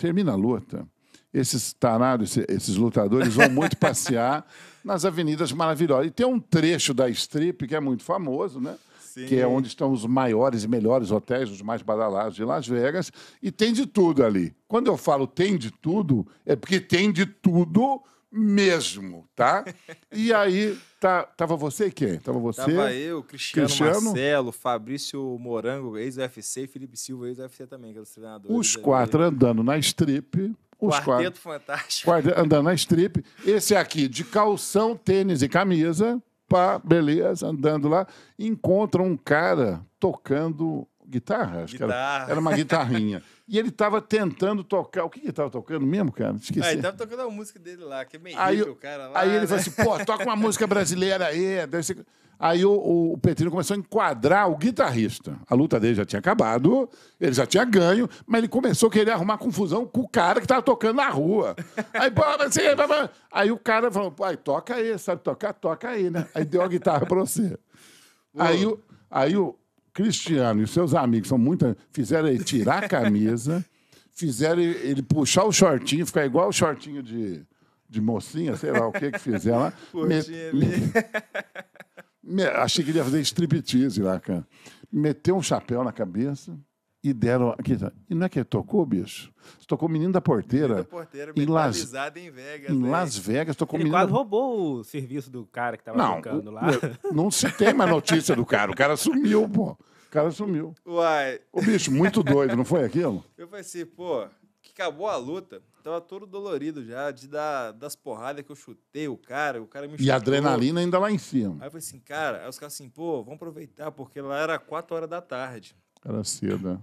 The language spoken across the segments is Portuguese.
termina a luta, esses tarados, esses lutadores vão muito passear nas avenidas maravilhosas. E tem um trecho da Strip que é muito famoso, né? Sim. que é onde estão os maiores e melhores hotéis, os mais badalados de Las Vegas, e tem de tudo ali. Quando eu falo tem de tudo, é porque tem de tudo mesmo, tá? E aí Tá, tava você e quem? Tava você? Tava eu, Cristiano, Cristiano? Marcelo, Fabrício Morango, ex-UFC, Felipe Silva, ex-UFC também, que era é os treinadores. Os quatro andando na strip. Os Quarteto quatro, fantástico. andando na strip. Esse aqui, de calção, tênis e camisa. Pá, beleza, andando lá. Encontra um cara tocando guitarra, acho guitarra. que era, era uma guitarrinha. e ele estava tentando tocar. O que, que ele estava tocando mesmo, cara? Esqueci. Ah, ele estava tocando uma música dele lá, que é meio aí, rico, o cara lá. Aí ele falou né? assim: pô, toca uma música brasileira aí. Deve ser... Aí o, o, o Petrino começou a enquadrar o guitarrista. A luta dele já tinha acabado, ele já tinha ganho, mas ele começou a querer arrumar confusão com o cara que estava tocando na rua. Aí, pô, assim, aí o cara falou: Pai, toca aí, sabe tocar? Toca aí, né? Aí deu a guitarra para você. Aí, aí o, Cristiano e seus amigos são muito. fizeram ele tirar a camisa, fizeram ele puxar o shortinho, ficar igual o shortinho de, de mocinha, sei lá o que que fizeram lá. Met, me, me, achei que ele ia fazer striptease lá, cara. Meteu um chapéu na cabeça e deram. Aqui, tá. e não é que tocou, bicho? Tocou menino da porteira. Menino da porteira em Las, em Vegas. Em né? Las Vegas, tocou Ele menino. quase roubou o serviço do cara que tava não, tocando lá. Não, não se tem mais notícia do cara. O cara sumiu, pô. O cara sumiu. Uai. O bicho, muito doido, não foi aquilo? Eu falei assim pô, que acabou a luta. Tava todo dolorido já, de dar, das porradas que eu chutei o cara, o cara me chutou. E a adrenalina ainda lá em cima. Aí eu falei assim, cara, aí os caras assim, pô, vamos aproveitar, porque lá era 4 horas da tarde. Era cedo, é.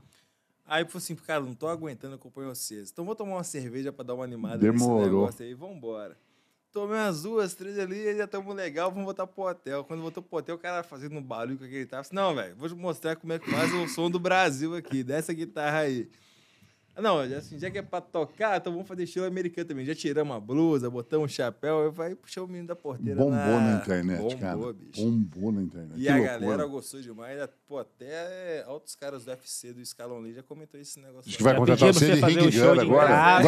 Aí eu falei assim, cara, não tô aguentando, acompanho vocês. Então vou tomar uma cerveja para dar uma animada Demorou. nesse negócio aí, vambora. Tomei umas duas, três ali, já tamo tá legal, vamos voltar pro hotel. Quando voltou pro hotel, o cara fazendo um barulho com aquele tava. Assim, não, velho, vou te mostrar como é que faz o som do Brasil aqui, dessa guitarra aí. Não, assim, já que é pra tocar, então vamos fazer estilo americano também. Já tiramos a blusa, botamos um chapéu, eu vai puxar o menino da porteira. Bombou na, na internet, Bombou, cara. Bicho. Bombou na internet. E que a loucura. galera gostou demais. Pô, até altos caras do UFC do Scalon Lee já comentou esse negócio. Acho que vai contratar o de ring gun agora.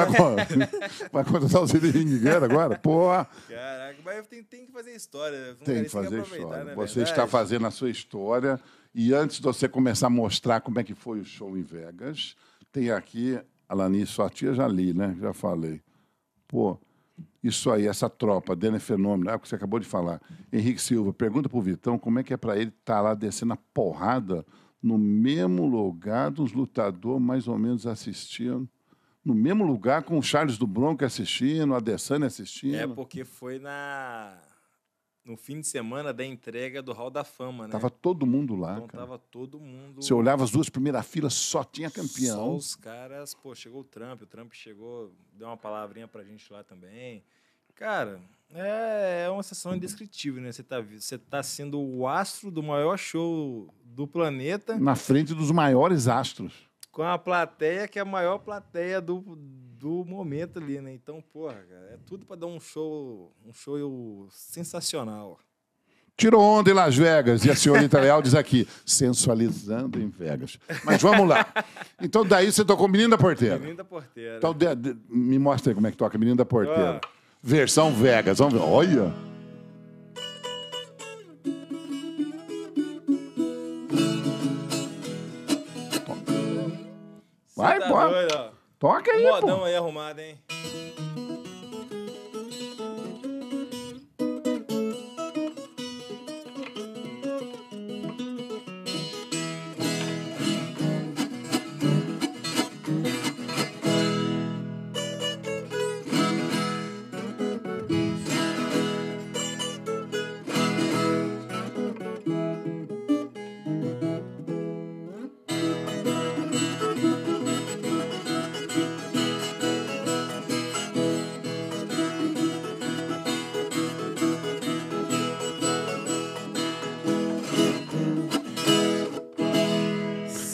Vai, contratar o de ring gun agora? Pô. Caraca, mas tem, tem que fazer história. Não né? tem que fazer que é história. É você está fazendo a sua história. E antes de você começar a mostrar como é que foi o show em Vegas tem aqui, Alani, sua tia já li, né? Já falei. Pô, isso aí, essa tropa, Dene é Fenômeno, é o que você acabou de falar. Henrique Silva, pergunta pro Vitão como é que é para ele estar tá lá descendo a porrada no mesmo lugar dos lutadores mais ou menos assistindo. No mesmo lugar com o Charles do Bronco assistindo, a Adesanya assistindo. É, porque foi na no fim de semana da entrega do Hall da Fama, né? Tava todo mundo lá, então, cara. Tava todo mundo. Você olhava as duas primeiras filas, só tinha campeão. Só os caras, pô, chegou o Trump, o Trump chegou, deu uma palavrinha pra gente lá também. Cara, é, é uma sessão indescritível, né? Você tá, você tá sendo o astro do maior show do planeta. Na frente dos maiores astros. Com a plateia que é a maior plateia do, do momento ali, né? Então, porra, cara, é tudo para dar um show, um show sensacional. Tirou onda em Las Vegas, e a senhorita Leal diz aqui, sensualizando em Vegas. Mas vamos lá. Então, daí você tocou Menino da Porteira. Menino da Porteira. Então, de, de, me mostra aí como é que toca Menino da Porteira. Ah. Versão Vegas. Vamos ver. Olha! Tá Vai, tá bora! Toca aí, Modão pô. aí arrumado, hein?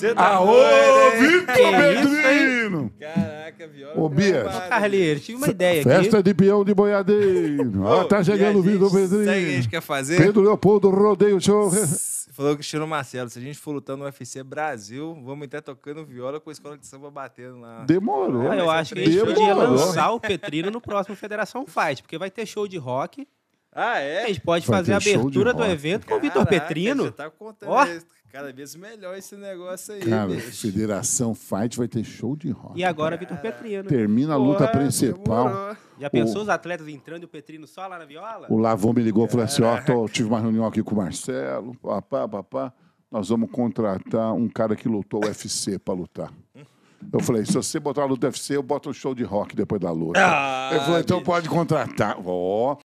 Você tá Aô, Vitor Petrino, Caraca, viola. Ô, Bia. Carlinhos, tinha uma ideia aqui. Festa de peão de boiadeiro. Ó, ah, tá chegando o Vitor Petrino. Segue o que a gente quer fazer. Pedro Leopoldo, rodeio o show. Falou que tirou Marcelo. Se a gente for lutando no UFC Brasil, vamos até tocando viola com a escola de samba batendo lá. Demorou. Ah, eu né? acho que a gente podia lançar o Petrino no próximo Federação Fight, porque vai ter show de rock. Ah, é? A gente pode Vai fazer a abertura do evento com o Vitor Petrino. Você tá contando Ó, Cada vez melhor esse negócio aí. Cara, bicho. Federação Fight vai ter show de rock. E agora Vitor Petrino. Né? Termina a luta Porra, principal. Demorou. Já pensou o... os atletas entrando e o Petrino só lá na viola? O Lavô me ligou e falou assim: ó, oh, tive uma reunião aqui com o Marcelo, papá, papá. Nós vamos contratar um cara que lutou o UFC para lutar. Eu falei, se você botar a luta do UFC, eu boto um show de rock depois da luta. Ah, ele falou, então pode contratar. Ó, oh,